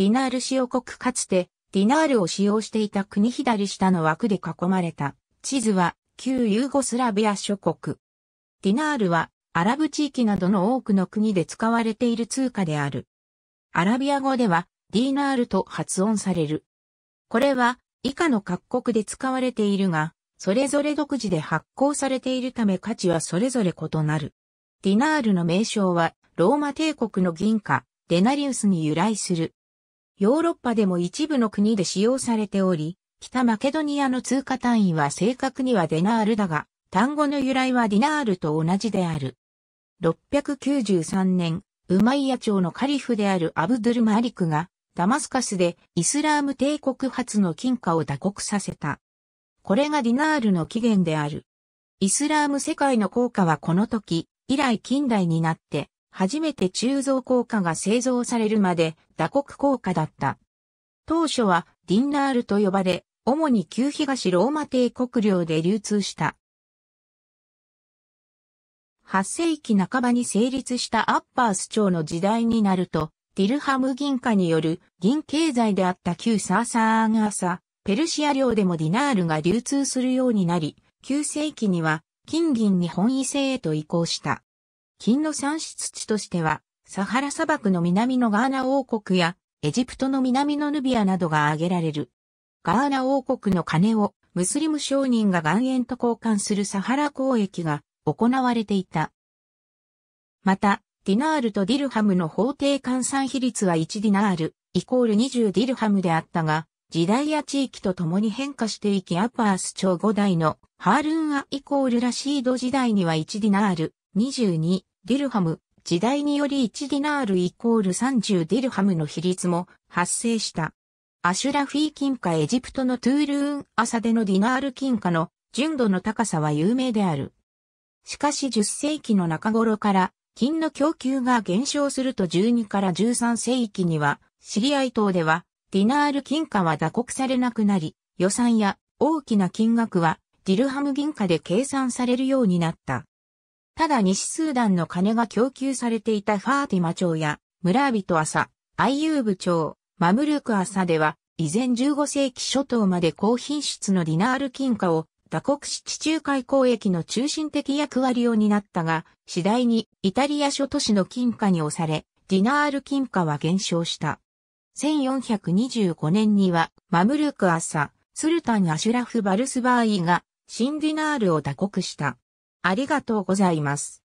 ディナール使用国かつて、ディナールを使用していた国左下の枠で囲まれた地図は旧ユーゴスラビア諸国。ディナールはアラブ地域などの多くの国で使われている通貨である。アラビア語ではディナールと発音される。これは以下の各国で使われているが、それぞれ独自で発行されているため価値はそれぞれ異なる。ディナールの名称はローマ帝国の銀貨、デナリウスに由来する。ヨーロッパでも一部の国で使用されており、北マケドニアの通貨単位は正確にはデナールだが、単語の由来はディナールと同じである。693年、ウマイヤ朝のカリフであるアブドゥルマリクが、ダマスカスでイスラーム帝国初の金貨を打刻させた。これがディナールの起源である。イスラーム世界の効果はこの時、以来近代になって、初めて鋳造硬貨が製造されるまで打刻硬貨だった。当初はディンナールと呼ばれ、主に旧東ローマ帝国領で流通した。8世紀半ばに成立したアッパース朝の時代になると、ディルハム銀貨による銀経済であった旧サーサーンアーサ、ペルシア領でもディナールが流通するようになり、9世紀には金銀に本位制へと移行した。金の産出地としては、サハラ砂漠の南のガーナ王国や、エジプトの南のヌビアなどが挙げられる。ガーナ王国の金をムスリム商人が岩塩と交換するサハラ交易が行われていた。また、ディナールとディルハムの法定換算比率は1ディナール、イコール20ディルハムであったが、時代や地域とともに変化していきアパース朝5代のハールンアイコールラシード時代には1ディナール、22ディルハム、時代により1ディナールイコール30ディルハムの比率も発生した。アシュラフィー金貨エジプトのトゥールーンアサデのディナール金貨の純度の高さは有名である。しかし10世紀の中頃から金の供給が減少すると12から13世紀にはシリアい島ではディナール金貨は打刻されなくなり予算や大きな金額はディルハム銀貨で計算されるようになった。ただ西スーダンの金が供給されていたファーティマ町や村人朝、アイユーブ朝、マムルーク朝では、以前15世紀初頭まで高品質のディナール金貨を打国し地中海交易の中心的役割を担ったが、次第にイタリア諸都市の金貨に押され、ディナール金貨は減少した。1425年には、マムルーク朝、スルタン・アシュラフ・バルスバーイが、新ディナールを打国した。ありがとうございます。